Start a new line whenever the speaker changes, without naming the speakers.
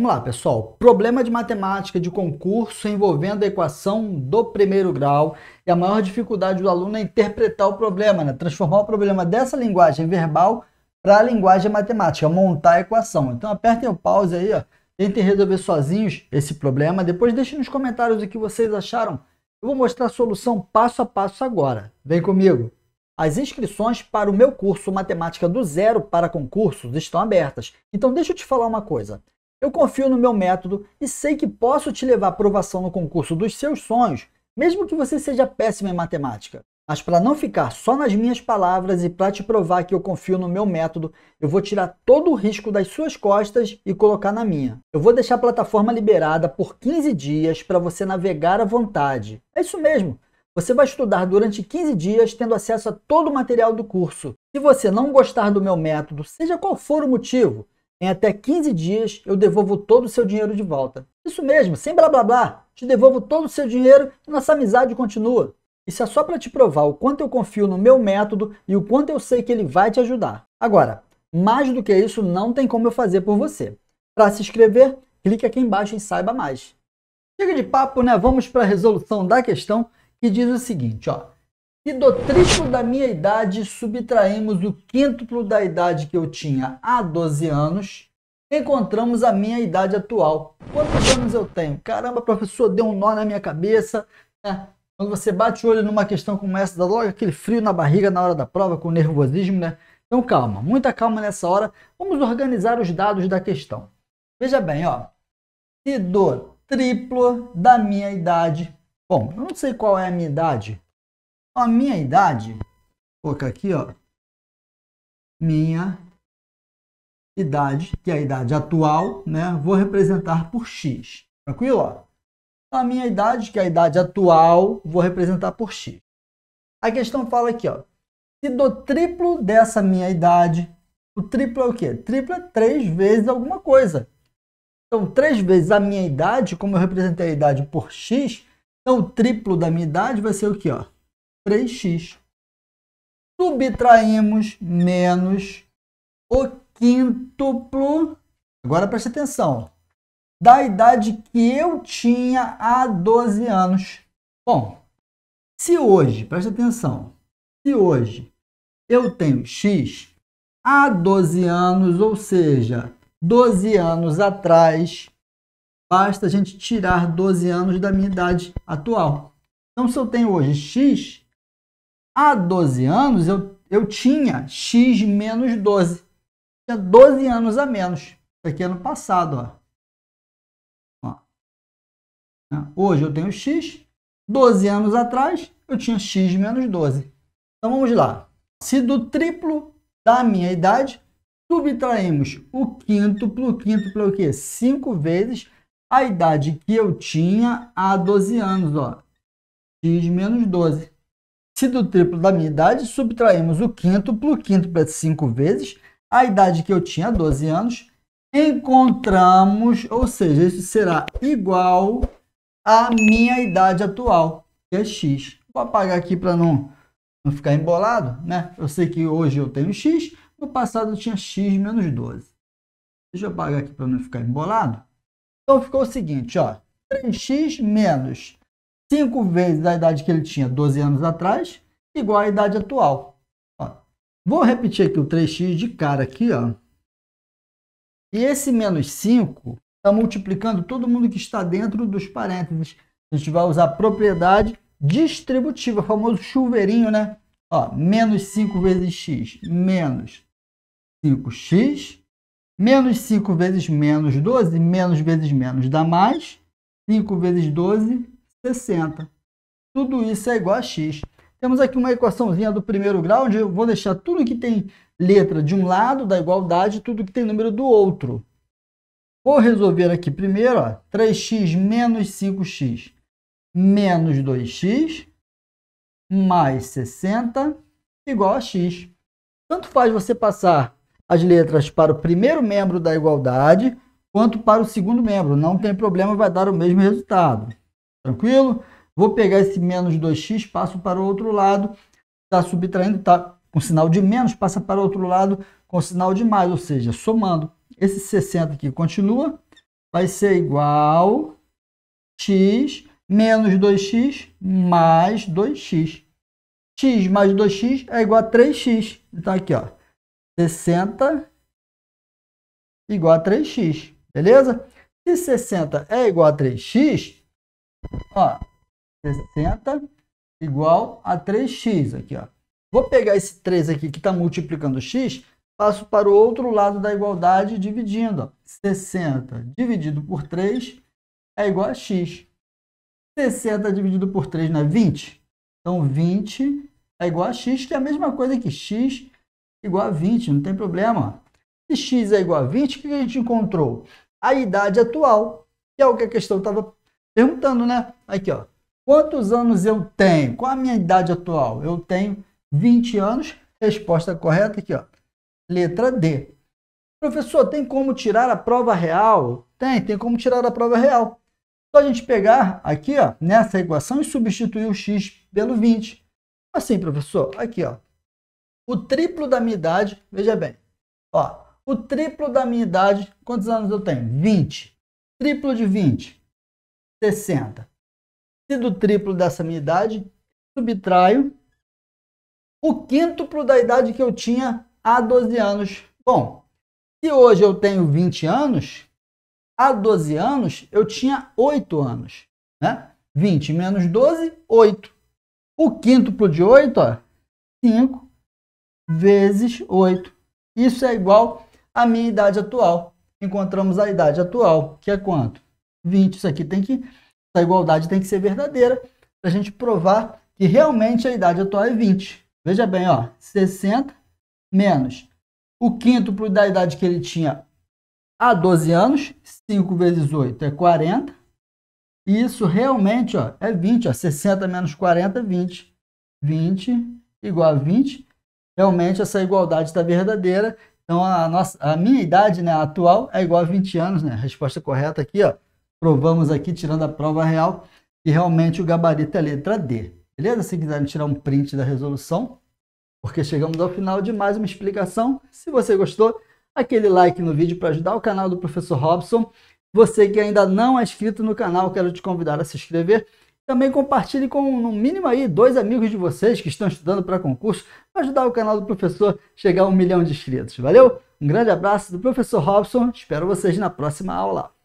Vamos lá, pessoal. Problema de matemática de concurso envolvendo a equação do primeiro grau e a maior dificuldade do aluno é interpretar o problema, né? transformar o problema dessa linguagem verbal para a linguagem matemática, é montar a equação. Então apertem o pause aí, ó. tentem resolver sozinhos esse problema. Depois deixem nos comentários o que vocês acharam. Eu vou mostrar a solução passo a passo agora. Vem comigo. As inscrições para o meu curso Matemática do Zero para Concursos estão abertas. Então deixa eu te falar uma coisa. Eu confio no meu método e sei que posso te levar à aprovação no concurso dos seus sonhos, mesmo que você seja péssima em matemática. Mas para não ficar só nas minhas palavras e para te provar que eu confio no meu método, eu vou tirar todo o risco das suas costas e colocar na minha. Eu vou deixar a plataforma liberada por 15 dias para você navegar à vontade. É isso mesmo. Você vai estudar durante 15 dias tendo acesso a todo o material do curso. Se você não gostar do meu método, seja qual for o motivo, em até 15 dias eu devolvo todo o seu dinheiro de volta. Isso mesmo, sem blá blá blá. Te devolvo todo o seu dinheiro e nossa amizade continua. Isso é só para te provar o quanto eu confio no meu método e o quanto eu sei que ele vai te ajudar. Agora, mais do que isso, não tem como eu fazer por você. Para se inscrever, clique aqui embaixo e saiba mais. Chega de papo, né? Vamos para a resolução da questão que diz o seguinte, ó. Se do triplo da minha idade subtraímos o quíntuplo da idade que eu tinha há 12 anos, encontramos a minha idade atual. Quantos anos eu tenho? Caramba, professor, deu um nó na minha cabeça. Né? Quando você bate o olho numa questão como essa, dá logo aquele frio na barriga na hora da prova, com nervosismo, né? Então calma, muita calma nessa hora. Vamos organizar os dados da questão. Veja bem, ó. Se do triplo da minha idade... Bom, eu não sei qual é a minha idade, a minha idade, vou colocar aqui, ó. Minha idade, que é a idade atual, né? Vou representar por x. Tranquilo? Ó? A minha idade, que é a idade atual, vou representar por x. A questão fala aqui, ó. Se do triplo dessa minha idade, o triplo é o quê? Triplo é 3 vezes alguma coisa. Então, 3 vezes a minha idade, como eu representei a idade por x, então o triplo da minha idade vai ser o quê, ó? 3x. Subtraímos menos o quíntuplo, agora preste atenção, da idade que eu tinha há 12 anos. Bom, se hoje, preste atenção, se hoje eu tenho x há 12 anos, ou seja, 12 anos atrás, basta a gente tirar 12 anos da minha idade atual. Então, se eu tenho hoje x, a 12 anos eu, eu tinha x menos 12. Tinha 12 anos a menos. Isso aqui é ano passado. Ó. ó. Né? Hoje eu tenho x. 12 anos atrás eu tinha x menos 12. Então vamos lá. Se do triplo da minha idade subtraímos o quíntuplo, o quíntuplo é o quê? 5 vezes a idade que eu tinha há 12 anos, ó. x menos 12. Se do triplo da minha idade, subtraímos o quinto o quinto é 5 vezes, a idade que eu tinha, 12 anos, encontramos, ou seja, isso será igual à minha idade atual, que é x. Vou apagar aqui para não, não ficar embolado, né? Eu sei que hoje eu tenho x, no passado eu tinha x menos 12. Deixa eu apagar aqui para não ficar embolado. Então ficou o seguinte, ó, 3x menos cinco vezes a idade que ele tinha 12 anos atrás, igual à idade atual. Ó, vou repetir aqui o 3x de cara aqui, ó. E esse menos 5 está multiplicando todo mundo que está dentro dos parênteses. A gente vai usar a propriedade distributiva, famoso chuveirinho, né? Ó, menos 5 vezes x, menos 5x, menos 5 vezes menos 12, menos vezes menos dá mais, 5 vezes 12, 60. Tudo isso é igual a x. Temos aqui uma equaçãozinha do primeiro grau, onde eu vou deixar tudo que tem letra de um lado da igualdade, e tudo que tem número do outro. Vou resolver aqui primeiro, ó, 3x menos 5x menos 2x mais 60 igual a x. Tanto faz você passar as letras para o primeiro membro da igualdade quanto para o segundo membro. Não tem problema, vai dar o mesmo resultado. Tranquilo? Vou pegar esse menos 2x, passo para o outro lado, está subtraindo, está com sinal de menos, passa para o outro lado com sinal de mais, ou seja, somando. Esse 60 aqui continua, vai ser igual x menos 2x mais 2x. x mais 2x é igual a 3x. Então, aqui, ó, 60 igual a 3x, beleza? Se 60 é igual a 3x, Ó, 60 igual a 3x aqui, ó. Vou pegar esse 3 aqui que está multiplicando x, passo para o outro lado da igualdade dividindo. Ó. 60 dividido por 3 é igual a x. 60 dividido por 3 não é 20? Então, 20 é igual a x, que é a mesma coisa que x igual a 20, não tem problema. Se x é igual a 20, o que a gente encontrou? A idade atual, que é o que a questão estava perguntando, né? Aqui, ó. Quantos anos eu tenho? Qual a minha idade atual? Eu tenho 20 anos. Resposta correta aqui, ó. Letra D. Professor, tem como tirar a prova real? Tem, tem como tirar a prova real. Só a gente pegar aqui, ó, nessa equação e substituir o x pelo 20. Assim, professor, aqui, ó. O triplo da minha idade, veja bem. Ó, o triplo da minha idade, quantos anos eu tenho? 20. Triplo de 20. 60. Se do triplo dessa minha idade, subtraio o quíntuplo da idade que eu tinha há 12 anos. Bom, se hoje eu tenho 20 anos, há 12 anos eu tinha 8 anos. Né? 20 menos 12, 8. O quíntuplo de 8, ó, 5 vezes 8. Isso é igual à minha idade atual. Encontramos a idade atual, que é quanto? 20. Isso aqui tem que. Essa igualdade tem que ser verdadeira para a gente provar que realmente a idade atual é 20. Veja bem, ó, 60 menos o quíntuplo da idade que ele tinha há 12 anos, 5 vezes 8 é 40. E isso realmente ó, é 20, ó, 60 menos 40 é 20. 20 igual a 20. Realmente essa igualdade está verdadeira. Então a, nossa, a minha idade né, atual é igual a 20 anos. Né? A resposta correta aqui ó, provamos aqui, tirando a prova real, que realmente o gabarito é letra D. Beleza? Se quiserem tirar um print da resolução, porque chegamos ao final de mais uma explicação. Se você gostou, aquele like no vídeo para ajudar o canal do Professor Robson. Você que ainda não é inscrito no canal, quero te convidar a se inscrever. Também compartilhe com, no mínimo, aí, dois amigos de vocês que estão estudando para concurso, para ajudar o canal do professor chegar a um milhão de inscritos. Valeu? Um grande abraço do professor Robson. Espero vocês na próxima aula.